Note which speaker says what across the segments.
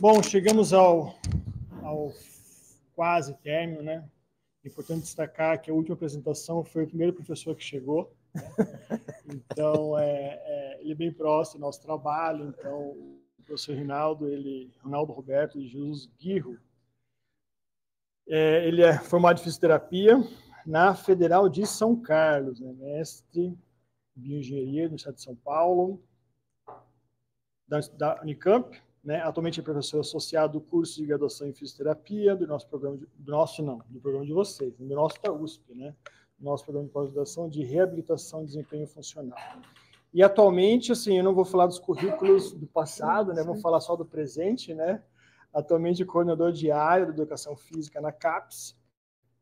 Speaker 1: Bom, chegamos ao, ao quase término, né? É importante destacar que a última apresentação foi o primeiro professor que chegou. Né? Então, é, é, ele é bem próximo do nosso trabalho. Então, o professor Rinaldo, ele, Ronaldo Roberto de Jesus Guirro, é, ele é formado em fisioterapia na Federal de São Carlos, né? mestre em bioengenharia do Estado de São Paulo, da, da Unicamp, né? Atualmente é professor associado do curso de graduação em fisioterapia do nosso programa, de, do nosso não, do programa de vocês, do nosso da USP, né? nosso programa de pós-graduação de reabilitação e desempenho funcional. E atualmente, assim, eu não vou falar dos currículos do passado, né? Vou falar só do presente, né? Atualmente coordenador de área de educação física na CAPES,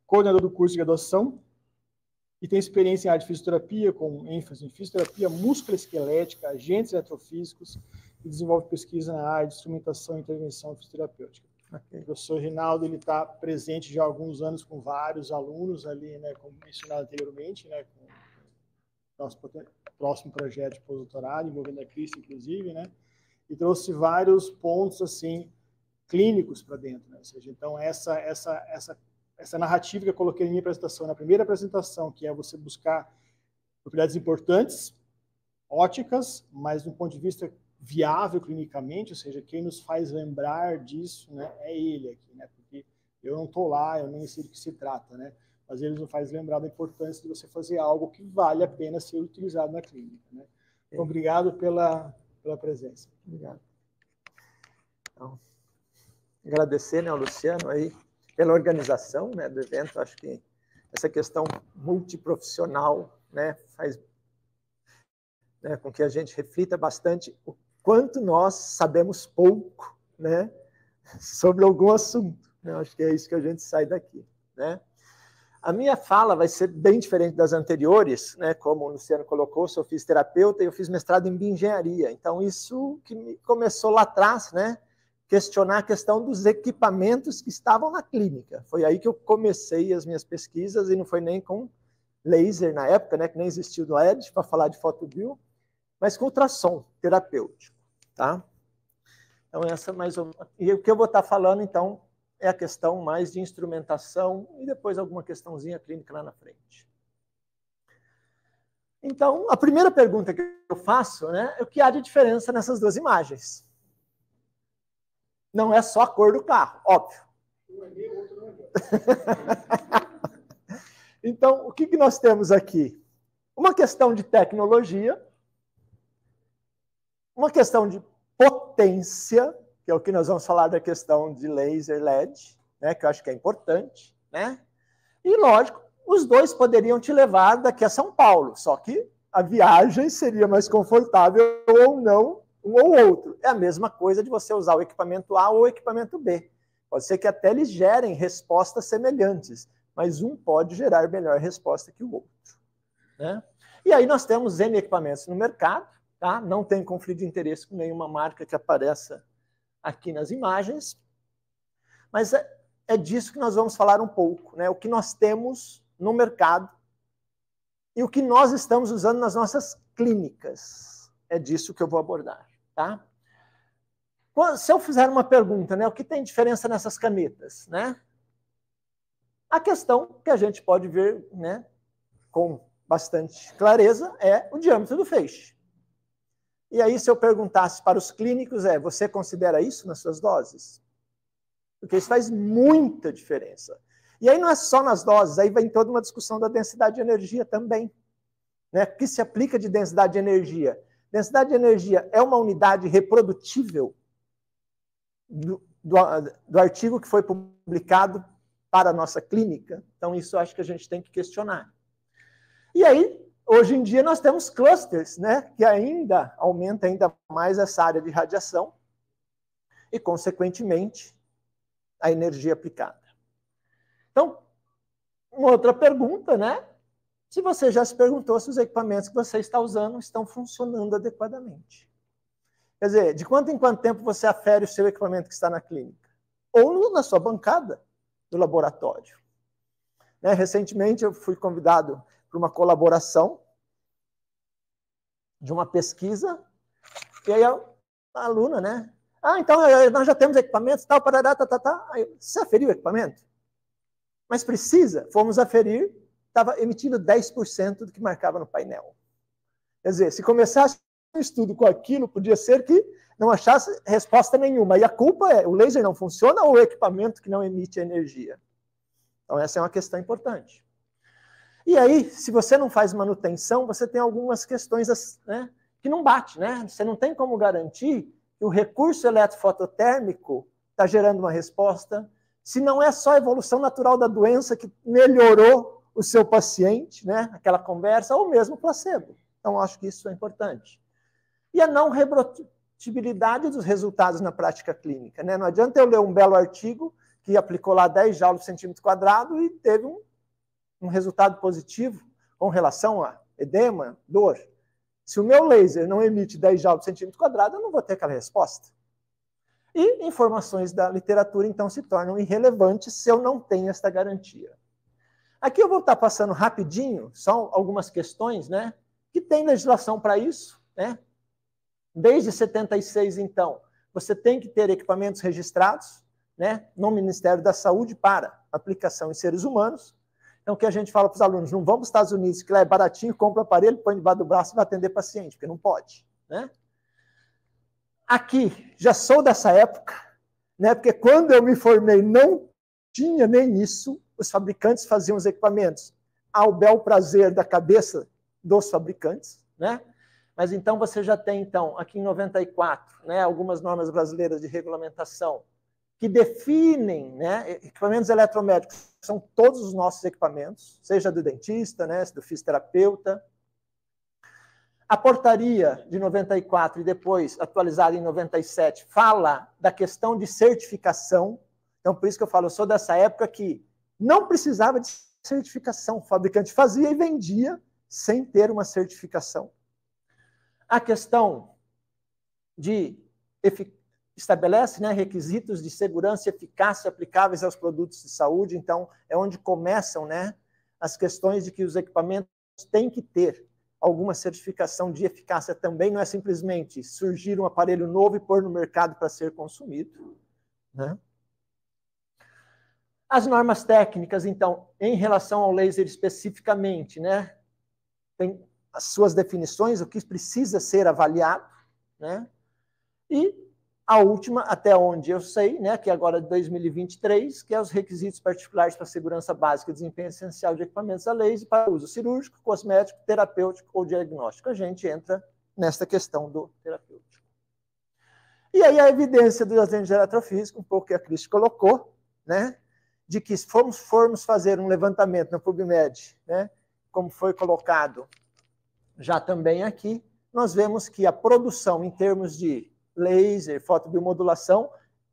Speaker 1: coordenador do curso de graduação e tem experiência em área de fisioterapia, com ênfase em fisioterapia musculoesquelética, agentes eletrofísicos, e desenvolve pesquisa na área de instrumentação e intervenção fisioterapêutica. Okay. O professor Rinaldo ele está presente já há alguns anos com vários alunos ali, né, como mencionado anteriormente, né, com o nosso próximo projeto de pós-doutorado, envolvendo a Cristo, inclusive, né, e trouxe vários pontos assim clínicos para dentro, né? ou seja, então essa essa essa essa narrativa que eu coloquei na minha apresentação, na primeira apresentação, que é você buscar propriedades importantes, óticas, mas do ponto de vista viável clinicamente, ou seja, quem nos faz lembrar disso né, é ele aqui, né, porque eu não estou lá, eu nem sei do que se trata, né, mas ele nos faz lembrar da importância de você fazer algo que vale a pena ser utilizado na clínica. Né? Então, é. obrigado pela, pela presença. Obrigado.
Speaker 2: Então, agradecer né, ao Luciano aí pela organização né, do evento, acho que essa questão multiprofissional né, faz né, com que a gente reflita bastante o quanto nós sabemos pouco né, sobre algum assunto. Eu né? acho que é isso que a gente sai daqui. Né? A minha fala vai ser bem diferente das anteriores, né? como o Luciano colocou, sou fisioterapeuta e eu fiz mestrado em bioengenharia. Então, isso que me começou lá atrás, né? questionar a questão dos equipamentos que estavam na clínica. Foi aí que eu comecei as minhas pesquisas e não foi nem com laser na época, né? que nem existiu do LED, para falar de fotobio, mas com ultrassom terapêutico. Tá? Então, essa mais ou... E o que eu vou estar tá falando, então, é a questão mais de instrumentação e depois alguma questãozinha clínica lá na frente. Então, a primeira pergunta que eu faço né, é o que há de diferença nessas duas imagens. Não é só a cor do carro, óbvio.
Speaker 1: É é
Speaker 2: então, o que, que nós temos aqui? Uma questão de tecnologia, uma questão de potência, que é o que nós vamos falar da questão de laser LED, né, que eu acho que é importante, né? E lógico, os dois poderiam te levar daqui a São Paulo, só que a viagem seria mais confortável ou não, um ou outro. É a mesma coisa de você usar o equipamento A ou o equipamento B. Pode ser que até eles gerem respostas semelhantes, mas um pode gerar melhor resposta que o outro. Né? E aí nós temos N equipamentos no mercado, Tá? Não tem conflito de interesse com nenhuma marca que apareça aqui nas imagens. Mas é, é disso que nós vamos falar um pouco, né? O que nós temos no mercado e o que nós estamos usando nas nossas clínicas. É disso que eu vou abordar, tá? Se eu fizer uma pergunta, né, o que tem diferença nessas canetas, né? A questão que a gente pode ver, né, com bastante clareza é o diâmetro do feixe. E aí, se eu perguntasse para os clínicos, é: você considera isso nas suas doses? Porque isso faz muita diferença. E aí não é só nas doses, aí vem toda uma discussão da densidade de energia também. Né? O que se aplica de densidade de energia? Densidade de energia é uma unidade reprodutível do, do, do artigo que foi publicado para a nossa clínica. Então, isso acho que a gente tem que questionar. E aí, hoje em dia nós temos clusters, né, que ainda aumenta ainda mais essa área de radiação e, consequentemente, a energia aplicada. Então, uma outra pergunta, né? Se você já se perguntou se os equipamentos que você está usando estão funcionando adequadamente. Quer dizer, de quanto em quanto tempo você afere o seu equipamento que está na clínica? Ou na sua bancada do laboratório. Né? Recentemente eu fui convidado para uma colaboração de uma pesquisa. E aí a, aluna, né? Ah, então eh, eh, nós já temos equipamentos, tal, parará, tá, tá, tá. Aí, você aferiu o equipamento? Mas precisa. Fomos aferir, estava emitindo 10% do que marcava no painel. Quer dizer, se começasse um estudo com aquilo, podia ser que não achasse resposta nenhuma. E a culpa é o laser não funciona ou o equipamento que não emite energia. Então, essa é uma questão importante. E aí, se você não faz manutenção, você tem algumas questões né, que não bate, né? Você não tem como garantir que o recurso eletrofototérmico está gerando uma resposta, se não é só a evolução natural da doença que melhorou o seu paciente, né? Aquela conversa, ou mesmo placebo. Então, acho que isso é importante. E a não reprodutibilidade dos resultados na prática clínica, né? Não adianta eu ler um belo artigo que aplicou lá 10 joules por centímetro quadrado e teve um um resultado positivo com relação a edema, dor. Se o meu laser não emite 10 joules por centímetro quadrado, eu não vou ter aquela resposta. E informações da literatura, então, se tornam irrelevantes se eu não tenho esta garantia. Aqui eu vou estar passando rapidinho, são algumas questões, né? Que tem legislação para isso, né? Desde 76, então, você tem que ter equipamentos registrados, né? No Ministério da Saúde para aplicação em seres humanos. Então o que a gente fala para os alunos: não vamos para os Estados Unidos, que lá é baratinho, compra o aparelho, põe debaixo do braço e vai atender paciente, porque não pode. Né? Aqui, já sou dessa época, né? porque quando eu me formei não tinha nem isso, os fabricantes faziam os equipamentos ao bel prazer da cabeça dos fabricantes, né? Mas então você já tem então aqui em 94, né, algumas normas brasileiras de regulamentação que definem, né, equipamentos eletromédicos são todos os nossos equipamentos, seja do dentista, né, do fisioterapeuta. A portaria de 94 e depois atualizada em 97 fala da questão de certificação. Então, por isso que eu falo, eu sou dessa época que não precisava de certificação. O fabricante fazia e vendia sem ter uma certificação. A questão de eficácia estabelece né, requisitos de segurança e eficácia aplicáveis aos produtos de saúde, então é onde começam né, as questões de que os equipamentos têm que ter alguma certificação de eficácia também, não é simplesmente surgir um aparelho novo e pôr no mercado para ser consumido. Né? As normas técnicas, então, em relação ao laser especificamente, né, tem as suas definições, o que precisa ser avaliado, né? e a última, até onde eu sei, né, que é agora de 2023, que é os requisitos particulares para segurança básica e desempenho essencial de equipamentos a laser para uso cirúrgico, cosmético, terapêutico ou diagnóstico. A gente entra nesta questão do terapêutico. E aí a evidência do agente eletrofísico, um pouco que a Cris colocou, né, de que se formos, formos fazer um levantamento no PubMed, né, como foi colocado já também aqui, nós vemos que a produção em termos de laser, fotobiomodulação,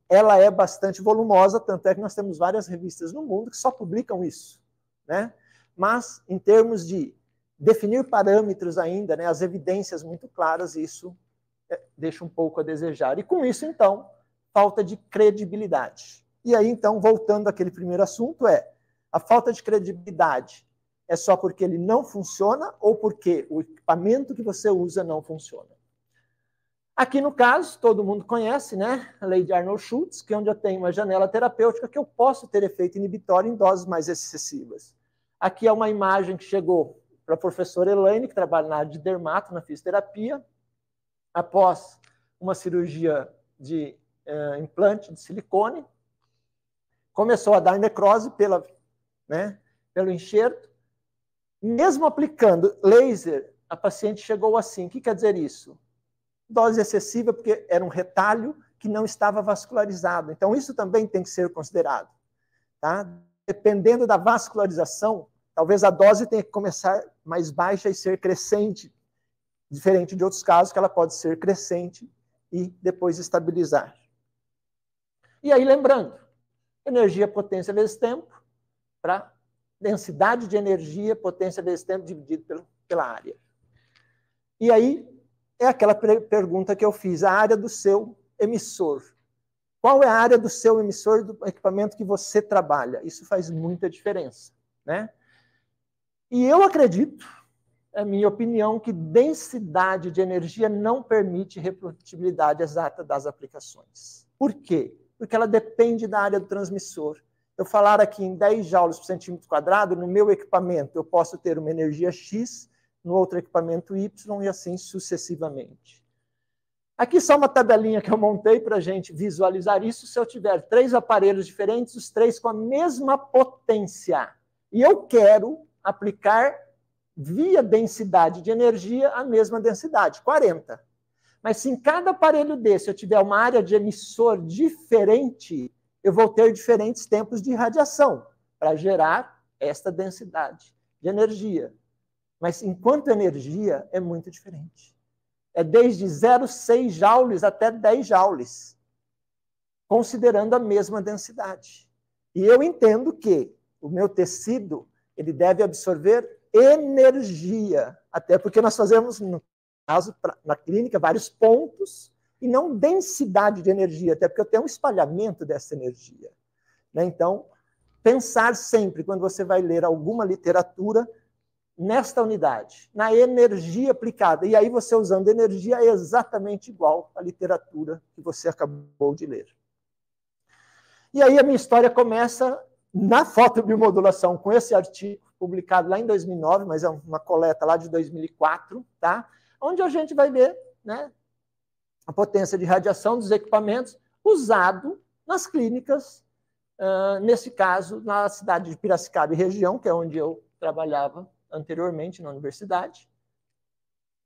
Speaker 2: ela é bastante volumosa, tanto é que nós temos várias revistas no mundo que só publicam isso, né? Mas em termos de definir parâmetros ainda, né, as evidências muito claras, isso é, deixa um pouco a desejar. E com isso, então, falta de credibilidade. E aí, então, voltando àquele primeiro assunto, é a falta de credibilidade é só porque ele não funciona ou porque o equipamento que você usa não funciona? Aqui no caso, todo mundo conhece, né? A lei de Arnold Schultz, que é onde eu tenho uma janela terapêutica que eu posso ter efeito inibitório em doses mais excessivas. Aqui é uma imagem que chegou para a professora Elaine, que trabalha na área de dermato, na fisioterapia, após uma cirurgia de uh, implante de silicone. Começou a dar necrose pela, né, pelo enxerto. Mesmo aplicando laser, a paciente chegou assim. O que quer dizer isso? dose excessiva porque era um retalho que não estava vascularizado. Então, isso também tem que ser considerado. Tá? Dependendo da vascularização, talvez a dose tenha que começar mais baixa e ser crescente, diferente de outros casos que ela pode ser crescente e depois estabilizar. E aí, lembrando, energia, potência vezes tempo, para densidade de energia, potência vezes tempo dividido pelo, pela área. E aí, é aquela pergunta que eu fiz, a área do seu emissor. Qual é a área do seu emissor do equipamento que você trabalha? Isso faz muita diferença, né? E eu acredito, é minha opinião, que densidade de energia não permite reprodutibilidade exata das aplicações. Por quê? Porque ela depende da área do transmissor. Eu falar aqui em 10 joules por centímetro quadrado, no meu equipamento eu posso ter uma energia X, no outro equipamento Y e assim sucessivamente. Aqui só uma tabelinha que eu montei para a gente visualizar isso. Se eu tiver três aparelhos diferentes, os três com a mesma potência, e eu quero aplicar via densidade de energia a mesma densidade, 40. Mas se em cada aparelho desse eu tiver uma área de emissor diferente, eu vou ter diferentes tempos de radiação para gerar esta densidade de energia. Mas enquanto energia é muito diferente. É desde 0,6 joules até 10 joules, considerando a mesma densidade. E eu entendo que o meu tecido ele deve absorver energia, até porque nós fazemos no caso na clínica vários pontos e não densidade de energia, até porque eu tenho um espalhamento dessa energia. Né? Então, pensar sempre quando você vai ler alguma literatura nesta unidade, na energia aplicada. E aí você usando energia é exatamente igual à literatura que você acabou de ler. E aí a minha história começa na foto fotobiomodulação com esse artigo publicado lá em 2009, mas é uma coleta lá de 2004, tá? Onde a gente vai ver, né, a potência de radiação dos equipamentos usado nas clínicas, uh, nesse caso na cidade de Piracicaba e região, que é onde eu trabalhava anteriormente na universidade.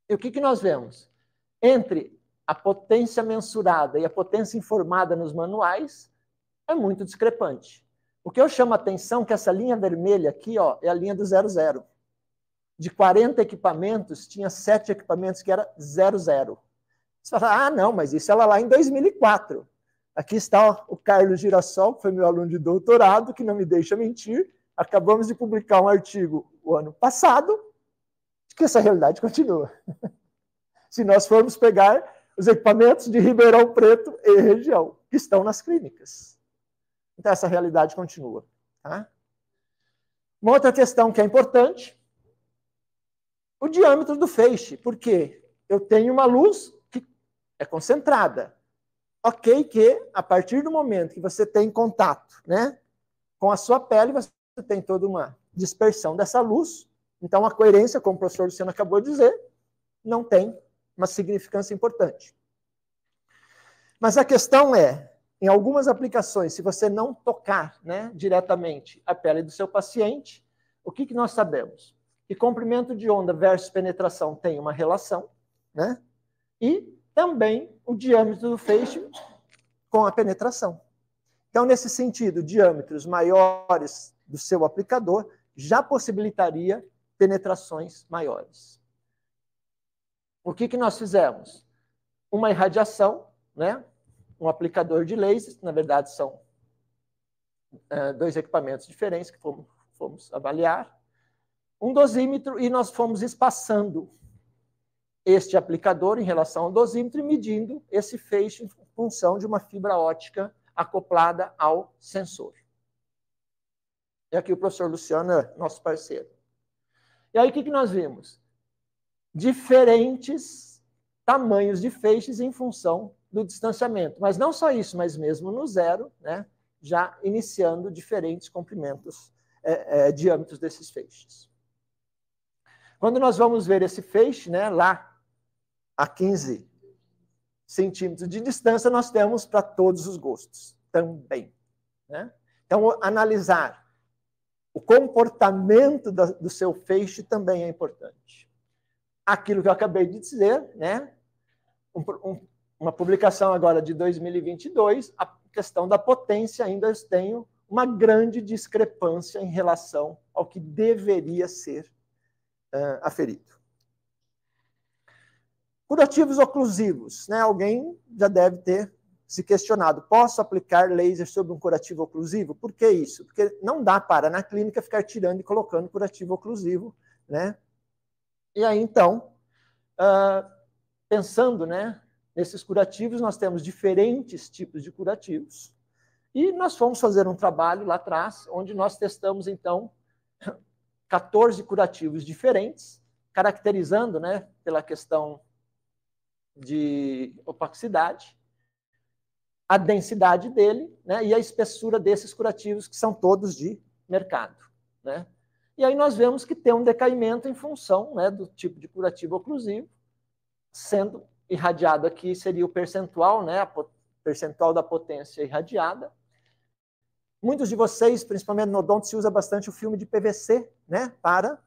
Speaker 2: E o que, que nós vemos? Entre a potência mensurada e a potência informada nos manuais é muito discrepante. O que eu chamo a atenção é que essa linha vermelha aqui ó, é a linha do zero zero. De 40 equipamentos, tinha 7 equipamentos que era zero zero. Você fala, ah, não, mas isso ela lá em 2004. Aqui está ó, o Carlos Girassol, que foi meu aluno de doutorado, que não me deixa mentir, Acabamos de publicar um artigo o ano passado, que essa realidade continua. Se nós formos pegar os equipamentos de Ribeirão Preto e região, que estão nas clínicas. Então, essa realidade continua. Tá? Uma outra questão que é importante, o diâmetro do feixe, porque eu tenho uma luz que é concentrada. Ok que, a partir do momento que você tem contato né, com a sua pele, você tem toda uma dispersão dessa luz. Então, a coerência, como o professor Luciano acabou de dizer, não tem uma significância importante. Mas a questão é, em algumas aplicações, se você não tocar né, diretamente a pele do seu paciente, o que, que nós sabemos? Que comprimento de onda versus penetração tem uma relação, né? E também o diâmetro do feixe com a penetração. Então, nesse sentido, diâmetros maiores do seu aplicador já possibilitaria penetrações maiores. O que, que nós fizemos? Uma irradiação, né? um aplicador de laser, na verdade são é, dois equipamentos diferentes que fomos, fomos avaliar, um dosímetro e nós fomos espaçando este aplicador em relação ao dosímetro e medindo esse feixe em função de uma fibra ótica acoplada ao sensor. E aqui o professor Luciano é nosso parceiro. E aí o que, que nós vimos? Diferentes tamanhos de feixes em função do distanciamento. Mas não só isso, mas mesmo no zero, né, já iniciando diferentes comprimentos, é, é, diâmetros desses feixes. Quando nós vamos ver esse feixe, né, lá a 15 centímetros de distância, nós temos para todos os gostos também. Né? Então, analisar o comportamento da, do seu feixe também é importante. Aquilo que eu acabei de dizer, né? Um, um, uma publicação agora de 2022, a questão da potência ainda tem tenho uma grande discrepância em relação ao que deveria ser uh, aferido. Curativos oclusivos, né? Alguém já deve ter se questionado: posso aplicar laser sobre um curativo oclusivo? Por que isso? Porque não dá para na clínica ficar tirando e colocando curativo oclusivo, né? E aí então, uh, pensando, né, nesses curativos, nós temos diferentes tipos de curativos. E nós fomos fazer um trabalho lá atrás, onde nós testamos então 14 curativos diferentes, caracterizando, né, pela questão de opacidade, a densidade dele né, e a espessura desses curativos, que são todos de mercado. Né? E aí nós vemos que tem um decaimento em função né, do tipo de curativo oclusivo, sendo irradiado aqui seria o percentual, né, a percentual da potência irradiada. Muitos de vocês, principalmente no odonto, se usa bastante o filme de PVC né, para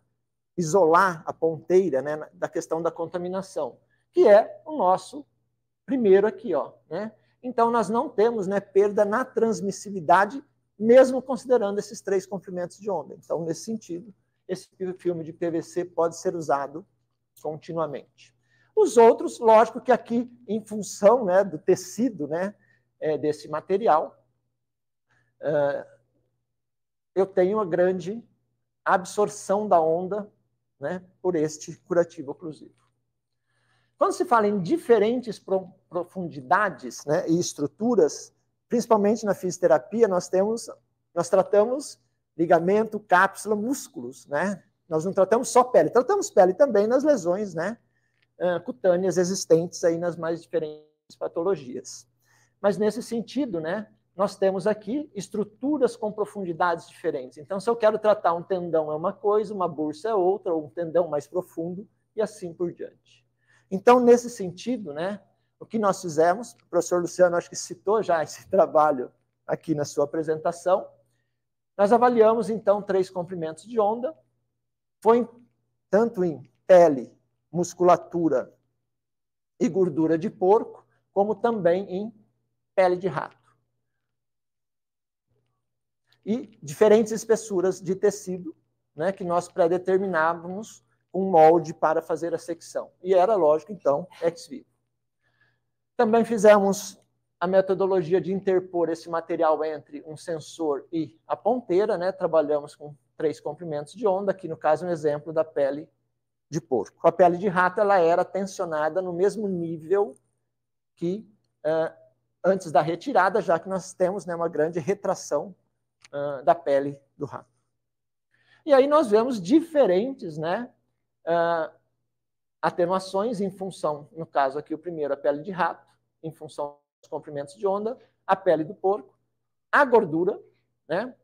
Speaker 2: isolar a ponteira né, da questão da contaminação, que é o nosso primeiro aqui, ó, né, então, nós não temos né, perda na transmissividade, mesmo considerando esses três comprimentos de onda. Então, nesse sentido, esse filme de PVC pode ser usado continuamente. Os outros, lógico que aqui, em função né, do tecido né, é, desse material, eu tenho uma grande absorção da onda né, por este curativo oclusivo. Quando se fala em diferentes profundidades né, e estruturas, principalmente na fisioterapia, nós temos, nós tratamos ligamento, cápsula, músculos, né? Nós não tratamos só pele, tratamos pele também nas lesões, né? Ah, cutâneas existentes aí nas mais diferentes patologias. Mas nesse sentido, né? Nós temos aqui estruturas com profundidades diferentes. Então, se eu quero tratar um tendão é uma coisa, uma bursa é outra, ou um tendão mais profundo e assim por diante. Então, nesse sentido, né? O que nós fizemos, o professor Luciano acho que citou já esse trabalho aqui na sua apresentação, nós avaliamos então três comprimentos de onda, foi em, tanto em pele, musculatura e gordura de porco, como também em pele de rato. E diferentes espessuras de tecido né, que nós predeterminávamos um molde para fazer a secção. E era, lógico, então, ex vivo. Também fizemos a metodologia de interpor esse material entre um sensor e a ponteira, né? Trabalhamos com três comprimentos de onda, aqui no caso um exemplo da pele de porco. A pele de rato ela era tensionada no mesmo nível que uh, antes da retirada, já que nós temos né, uma grande retração uh, da pele do rato. E aí nós vemos diferentes né, uh, atenuações em função, no caso aqui o primeiro, a pele de rato, em função dos comprimentos de onda, a pele do porco, a gordura né?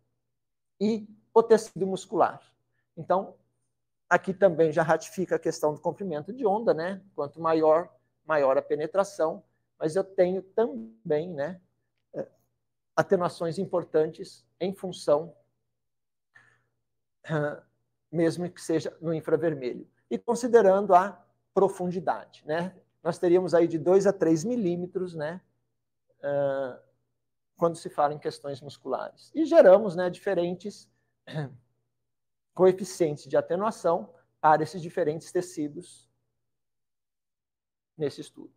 Speaker 2: e o tecido muscular. Então, aqui também já ratifica a questão do comprimento de onda, né? Quanto maior, maior a penetração, mas eu tenho também, né, eh, atenuações importantes em função mesmo que seja no infravermelho. E considerando a profundidade, né? nós teríamos aí de 2 a 3 milímetros, né? quando se fala em questões musculares. E geramos né, diferentes coeficientes de atenuação para esses diferentes tecidos nesse estudo.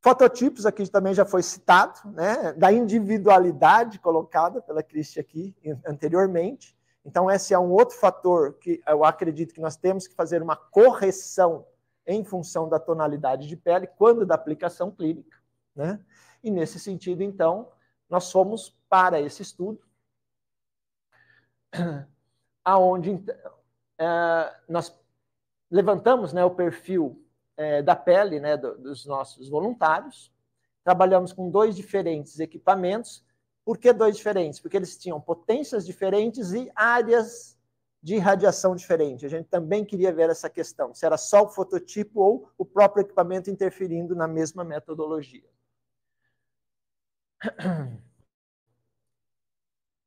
Speaker 2: Fototipos aqui também já foi citado, né, da individualidade colocada pela Cristi aqui anteriormente. Então, esse é um outro fator que eu acredito que nós temos que fazer uma correção em função da tonalidade de pele, quando da aplicação clínica. Né? E nesse sentido, então, nós fomos para esse estudo, aonde é, nós levantamos né, o perfil é, da pele né, do, dos nossos voluntários, trabalhamos com dois diferentes equipamentos. Por que dois diferentes? Porque eles tinham potências diferentes e áreas de radiação diferente. A gente também queria ver essa questão, se era só o fototipo ou o próprio equipamento interferindo na mesma metodologia.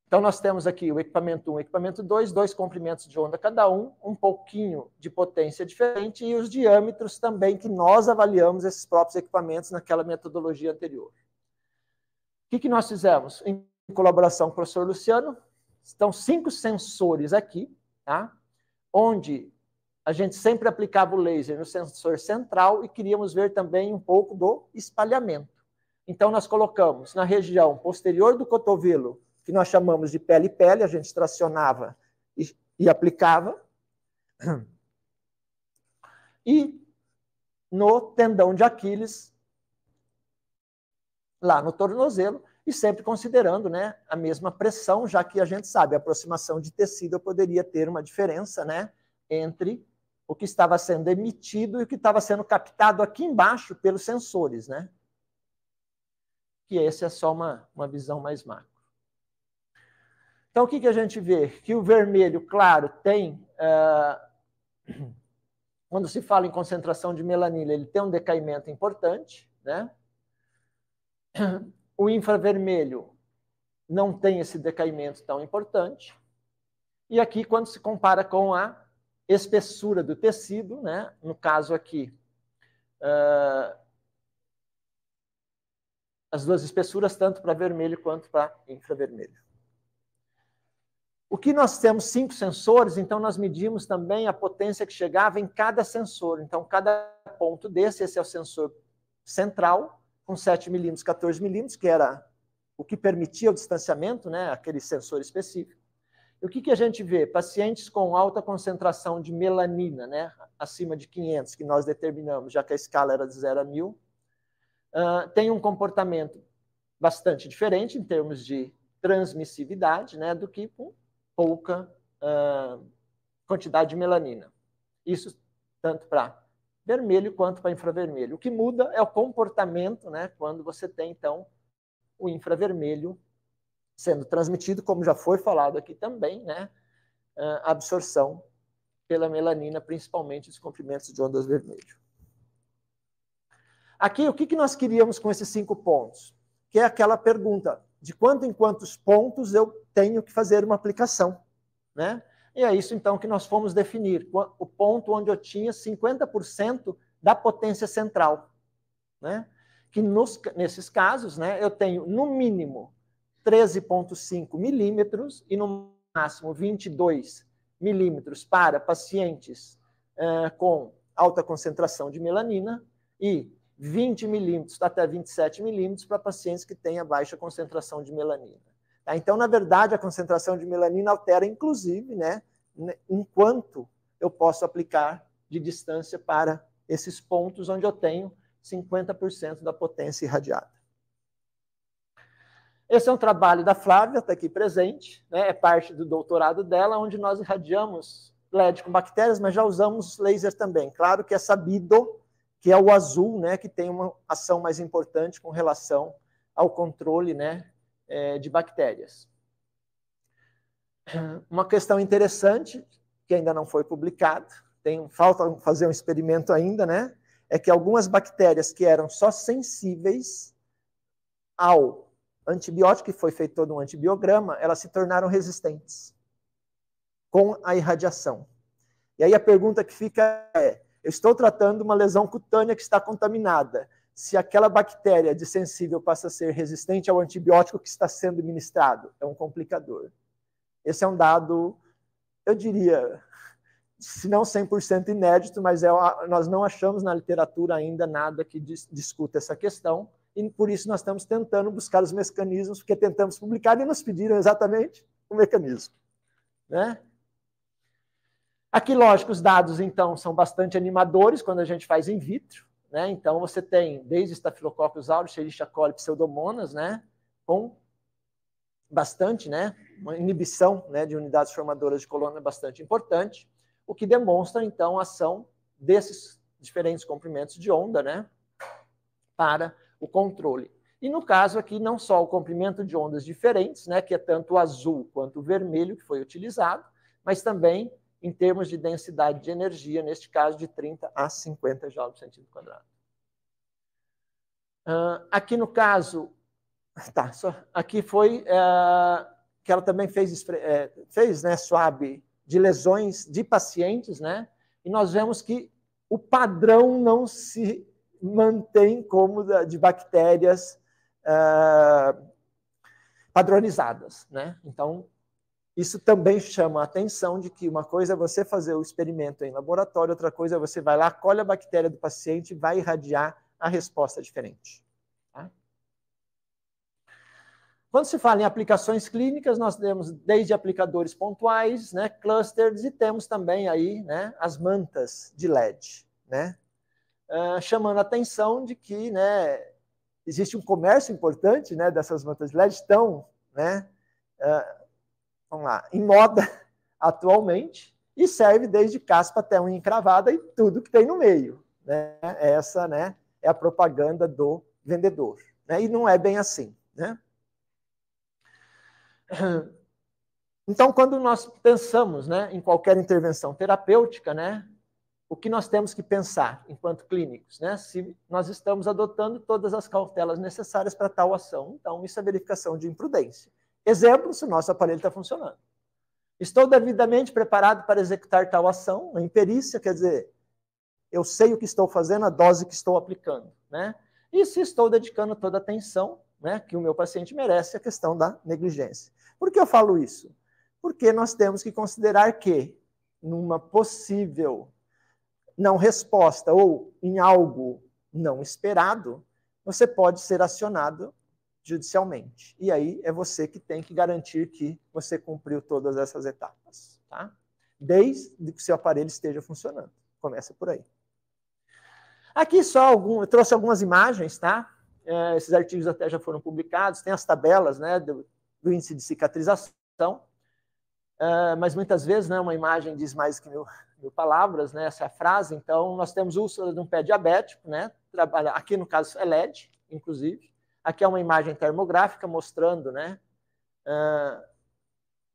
Speaker 2: Então, nós temos aqui o equipamento 1 um, e o equipamento 2, dois comprimentos de onda cada um, um pouquinho de potência diferente e os diâmetros também que nós avaliamos esses próprios equipamentos naquela metodologia anterior. O que, que nós fizemos? Em colaboração com o professor Luciano, estão cinco sensores aqui, tá? onde a gente sempre aplicava o laser no sensor central e queríamos ver também um pouco do espalhamento. Então, nós colocamos na região posterior do cotovelo, que nós chamamos de pele-pele, a gente tracionava e, e aplicava, e no tendão de Aquiles, lá no tornozelo, e sempre considerando né, a mesma pressão, já que a gente sabe, a aproximação de tecido poderia ter uma diferença né, entre o que estava sendo emitido e o que estava sendo captado aqui embaixo pelos sensores. Né? Que essa é só uma, uma visão mais macro. Então, o que, que a gente vê? Que o vermelho, claro, tem. Uh, quando se fala em concentração de melanina, ele tem um decaimento importante, né? O infravermelho não tem esse decaimento tão importante. E aqui, quando se compara com a espessura do tecido, né? no caso aqui, uh, as duas espessuras, tanto para vermelho quanto para infravermelho. O que nós temos cinco sensores, então nós medimos também a potência que chegava em cada sensor. Então, cada ponto desse, esse é o sensor central, com 7 milímetros, 14 milímetros, que era o que permitia o distanciamento, né, aquele sensor específico. E o que, que a gente vê? Pacientes com alta concentração de melanina, né, acima de 500, que nós determinamos, já que a escala era de 0 a 1.000, uh, ah, tem um comportamento bastante diferente em termos de transmissividade né, do que com pouca uh, quantidade de melanina. Isso tanto para vermelho quanto para infravermelho. O que muda é o comportamento, né? Quando você tem então o infravermelho sendo transmitido, como já foi falado aqui também, né? absorção pela melanina, principalmente os comprimentos de ondas vermelho. Aqui, o que, que nós queríamos com esses cinco pontos? Que é aquela pergunta de quanto em quantos pontos eu tenho que fazer uma aplicação, né? E é isso então que nós fomos definir, o ponto onde eu tinha 50% da potência central, né? Que nos, nesses casos, né, eu tenho no mínimo 13,5 milímetros e no máximo 22 milímetros para pacientes eh, com alta concentração de melanina e 20 milímetros até 27 milímetros para pacientes que têm a baixa concentração de melanina. Tá? Então, na verdade, a concentração de melanina altera, inclusive, né, né, enquanto eu posso aplicar de distância para esses pontos onde eu tenho 50% da potência irradiada. Esse é um trabalho da Flávia, está aqui presente, né? é parte do doutorado dela, onde nós irradiamos LED com bactérias, mas já usamos lasers também. Claro que é sabido que é o azul né, que tem uma ação mais importante com relação ao controle né, é, de bactérias. Uma questão interessante, que ainda não foi publicada, tem, falta fazer um experimento ainda, né? É que algumas bactérias que eram só sensíveis ao antibiótico, que foi feito todo um antibiograma, elas se tornaram resistentes com a irradiação. E aí a pergunta que fica é: eu estou tratando uma lesão cutânea que está contaminada se aquela bactéria de sensível passa a ser resistente ao antibiótico que está sendo ministrado. É um complicador. Esse é um dado, eu diria, se não 100% inédito, mas é, nós não achamos na literatura ainda nada que dis, discuta essa questão. E por isso nós estamos tentando buscar os mecanismos, porque tentamos publicar e nos pediram exatamente o mecanismo. Né? Aqui, lógico, os dados, então, são bastante animadores quando a gente faz in vitro né? Então, você tem desde Staphylococcus aureus, Escherichia coli, Pseudomonas, né? com bastante, né? uma inibição né? de unidades formadoras de colônia bastante importante, o que demonstra, então, a ação desses diferentes comprimentos de onda né? para o controle. E no caso aqui, não só o comprimento de ondas diferentes, né? que é tanto o azul quanto o vermelho que foi utilizado, mas também em termos de densidade de energia, neste caso de 30 a 50 joules por centímetro quadrado. Uh, aqui no caso, tá, só, aqui foi uh, que ela também fez, é, fez né, SWAB de lesões de pacientes, né? E nós vemos que o padrão não se mantém como de bactérias uh, padronizadas, né? Então, isso também chama a atenção de que uma coisa é você fazer o experimento em laboratório, outra coisa é você vai lá, colhe a bactéria do paciente e vai irradiar a resposta diferente. Tá? Quando se fala em aplicações clínicas, nós temos desde aplicadores pontuais, né, clusters, e temos também aí né, as mantas de LED, né, uh, chamando a atenção de que né, existe um comércio importante né, dessas mantas de LED, estão né, uh, vamos lá, em moda atualmente e serve desde caspa até unha encravada e tudo que tem no meio. Né? Essa né, é a propaganda do vendedor. Né? E não é bem assim. Né? Então, quando nós pensamos né, em qualquer intervenção terapêutica, né, o que nós temos que pensar enquanto clínicos? Né? Se nós estamos adotando todas as cautelas necessárias para tal ação. Então, isso é verificação de imprudência. Exemplo, se o nosso aparelho está funcionando. Estou devidamente preparado para executar tal ação, a imperícia quer dizer, eu sei o que estou fazendo, a dose que estou aplicando, né? E se estou dedicando toda a atenção, né, que o meu paciente merece, a questão da negligência. Por que eu falo isso? Porque nós temos que considerar que numa possível não resposta ou em algo não esperado, você pode ser acionado judicialmente. E aí é você que tem que garantir que você cumpriu todas essas etapas, tá? Desde que o seu aparelho esteja funcionando. Começa por aí. Aqui só algum, eu trouxe algumas imagens, tá? É, esses artigos até já foram publicados, tem as tabelas, né, do, do índice de cicatrização. É, mas muitas vezes, né, uma imagem diz mais que mil, mil palavras, né, essa é frase. Então, nós temos úlcera de um pé diabético, né, trabalha, aqui no caso é LED, inclusive Aqui é uma imagem termográfica mostrando, né? Uh,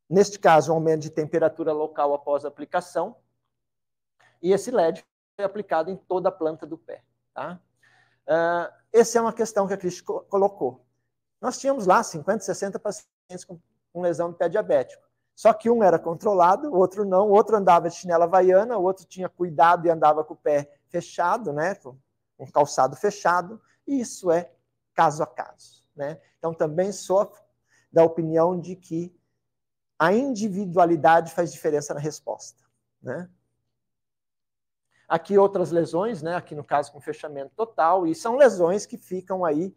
Speaker 2: neste caso, o um aumento de temperatura local após a aplicação. E esse LED é aplicado em toda a planta do pé. Tá? Uh, essa é uma questão que a Cris colocou. Nós tínhamos lá 50, 60 pacientes com, com lesão de pé diabético. Só que um era controlado, o outro não, o outro andava de chinela havaiana, o outro tinha cuidado e andava com o pé fechado, né, com um calçado fechado, e isso é caso a caso. Né? Então, também sou da opinião de que a individualidade faz diferença na resposta. Né? Aqui outras lesões, né? aqui no caso com fechamento total, e são lesões que ficam aí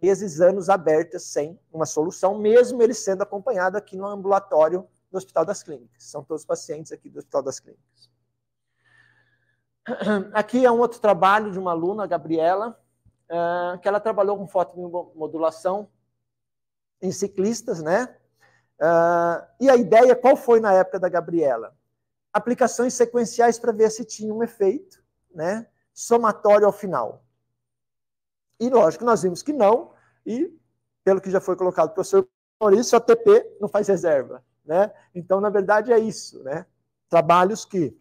Speaker 2: meses, anos abertas sem uma solução, mesmo ele sendo acompanhado aqui no ambulatório do Hospital das Clínicas. São todos pacientes aqui do Hospital das Clínicas. Aqui é um outro trabalho de uma aluna, a Gabriela, ah, que ela trabalhou com fotomodulação em ciclistas, né? Uh, e a ideia, qual foi na época da Gabriela? Aplicações sequenciais para ver se tinha um efeito, né? Somatório ao final. E lógico, nós vimos que não, e pelo que já foi colocado pelo professor Maurício, a TP não faz reserva, né? Então, na verdade, é isso, né? Trabalhos que,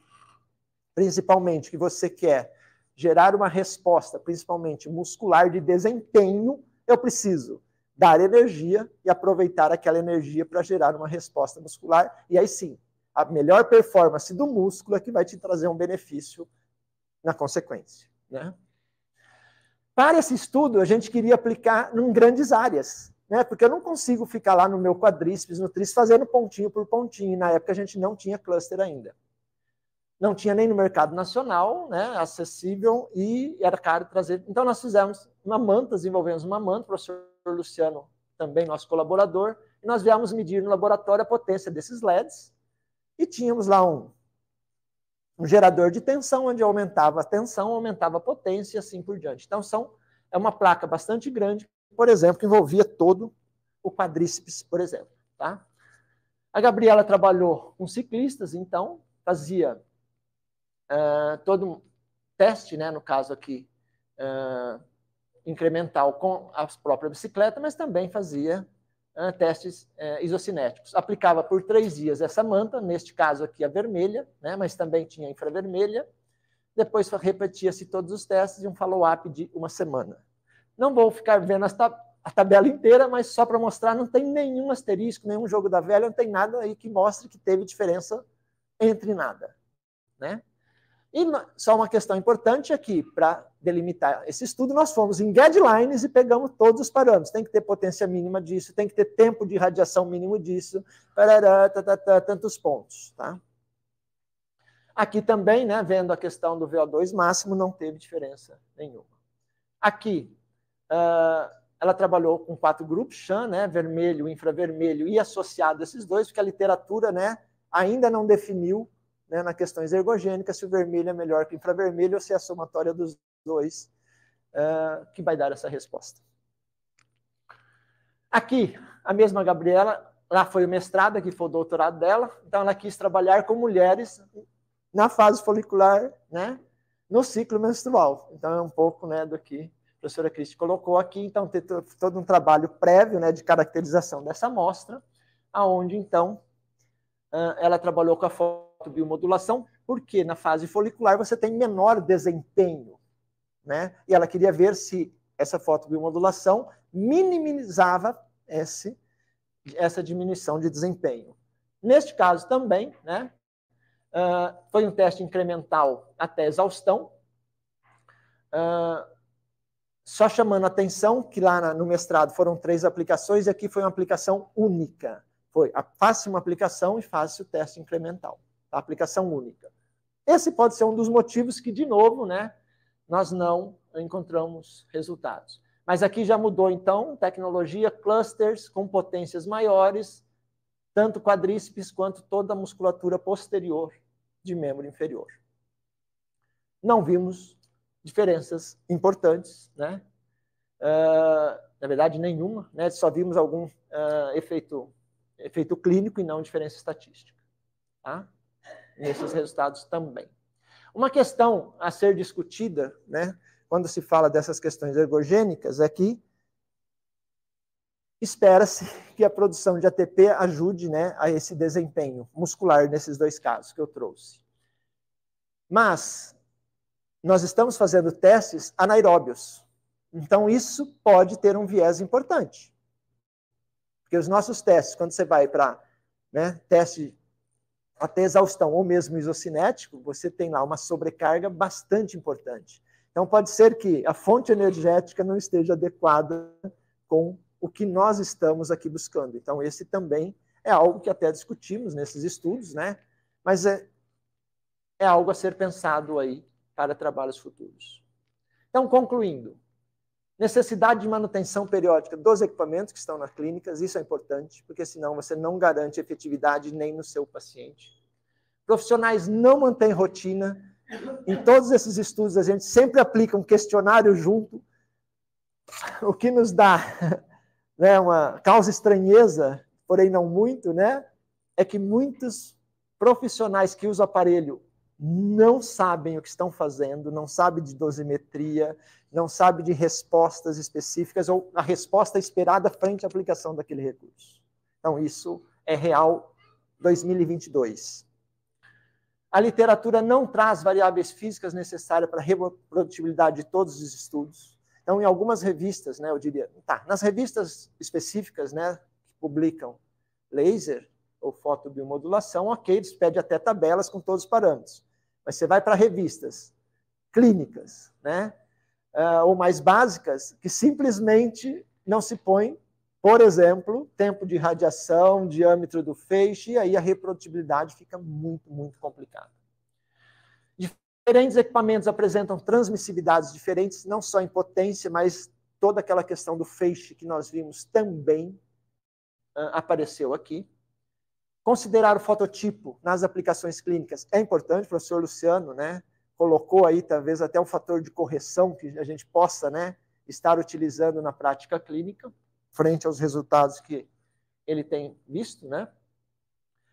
Speaker 2: principalmente, que você quer gerar uma resposta, principalmente muscular, de desempenho, eu preciso dar energia e aproveitar aquela energia para gerar uma resposta muscular. E aí sim, a melhor performance do músculo é que vai te trazer um benefício na consequência. Né? Para esse estudo, a gente queria aplicar em grandes áreas, né? porque eu não consigo ficar lá no meu quadríceps, no tríceps, fazendo pontinho por pontinho. Na época, a gente não tinha cluster ainda não tinha nem no mercado nacional, né, acessível e era caro trazer. Então nós fizemos uma manta, desenvolvemos uma manta, o professor Luciano também nosso colaborador, e nós viemos medir no laboratório a potência desses LEDs e tínhamos lá um, um gerador de tensão onde aumentava a tensão, aumentava a potência e assim por diante. Então são é uma placa bastante grande, por exemplo, que envolvia todo o quadríceps, por exemplo, tá? A Gabriela trabalhou com ciclistas, então fazia ah, todo todo teste, né, no caso aqui, uh, incremental com a própria bicicleta, mas também fazia uh, testes eh, isocinéticos. Aplicava por três dias essa manta, neste caso aqui a vermelha, né, mas também tinha infravermelha. Depois repetia-se todos os testes e um follow-up de uma semana. Não vou ficar vendo a tabela inteira, mas só para mostrar, não tem nenhum asterisco, nenhum jogo da velha, não tem nada aí que mostre que teve diferença entre nada, né? E só uma questão importante aqui, é para delimitar esse estudo, nós fomos em guidelines e pegamos todos os parâmetros. Tem que ter potência mínima disso, tem que ter tempo de radiação mínimo disso, tarará, tatatá, tá, tá, tantos pontos. Tá? Aqui também, né, vendo a questão do VO2 máximo, não teve diferença nenhuma. Aqui, uh, ela trabalhou com quatro grupos, chã, né, vermelho, infravermelho e associado a esses dois, porque a literatura né, ainda não definiu né, na questões ergogênicas, se o vermelho é melhor que o infravermelho ou se é a somatória dos dois uh, que vai dar essa resposta. Aqui, a mesma Gabriela, lá foi o mestrado, aqui foi o doutorado dela, então ela quis trabalhar com mulheres na fase folicular, né, no ciclo menstrual. Então é um pouco né, do que a professora Cristi colocou aqui, então tem todo um trabalho prévio né, de caracterização dessa amostra, aonde então ela trabalhou com a biomodulação, porque na fase folicular você tem menor desempenho, né? E ela queria ver se essa fotobiomodulação minimizava esse, essa diminuição de desempenho. Neste caso também, né? Uh, foi um teste incremental até exaustão. Uh, só chamando atenção que lá na, no mestrado foram três aplicações e aqui foi uma aplicação única. Foi, faça uma aplicação e faça o teste incremental a aplicação única. Esse pode ser um dos motivos que, de novo, né, nós não encontramos resultados. Mas aqui já mudou, então, tecnologia, clusters com potências maiores, tanto quadríceps quanto toda a musculatura posterior de membro inferior. Não vimos diferenças importantes, né? Uh, na verdade, nenhuma, né? Só vimos algum uh, efeito, efeito clínico e não diferença estatística. Tá? nesses resultados também. Uma questão a ser discutida, né, quando se fala dessas questões ergogênicas, é que espera-se que a produção de ATP ajude né, a esse desempenho muscular nesses dois casos que eu trouxe. Mas nós estamos fazendo testes anaeróbios. Então isso pode ter um viés importante. Porque os nossos testes, quando você vai para né, teste até exaustão, ou mesmo isocinético, você tem lá uma sobrecarga bastante importante. Então, pode ser que a fonte energética não esteja adequada com o que nós estamos aqui buscando. Então, esse também é algo que até discutimos nesses estudos, né? Mas é, é algo a ser pensado aí para trabalhos futuros. Então, concluindo, Necessidade de manutenção periódica dos equipamentos que estão nas clínicas, isso é importante, porque senão você não garante efetividade nem no seu paciente. Profissionais não mantêm rotina. Em todos esses estudos, a gente sempre aplica um questionário junto, o que nos dá né, uma causa estranheza, porém não muito, né? É que muitos profissionais que usam aparelho não sabem o que estão fazendo, não sabem de dosimetria, não sabe de respostas específicas ou a resposta esperada frente à aplicação daquele recurso. Então, isso é real 2022. A literatura não traz variáveis físicas necessárias para a reprodutibilidade de todos os estudos. Então, em algumas revistas, né, eu diria, tá, nas revistas específicas, né, que publicam laser ou fotobiomodulação, ok, eles pedem até tabelas com todos os parâmetros. Mas você vai para revistas clínicas, né, uh, ou mais básicas que simplesmente não se põem, por exemplo, tempo de radiação, diâmetro do feixe, e aí a reprodutibilidade fica muito, muito complicada. Diferentes equipamentos apresentam transmissividades diferentes, não só em potência, mas toda aquela questão do feixe que nós vimos também uh, apareceu aqui. Considerar o fototipo nas aplicações clínicas é importante, professor Luciano, né? colocou aí talvez até um fator de correção que a gente possa né, estar utilizando na prática clínica, frente aos resultados que ele tem visto, né?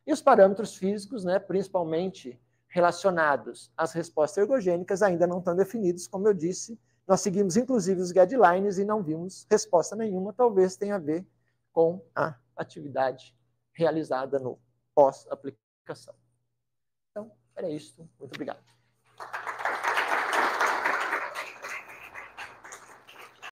Speaker 2: E os parâmetros físicos, né, principalmente relacionados às respostas ergogênicas, ainda não estão definidos, como eu disse. Nós seguimos, inclusive, os guidelines e não vimos resposta nenhuma, talvez tenha a ver com a atividade realizada no pós-aplicação. Então,
Speaker 1: era isso. Muito obrigado.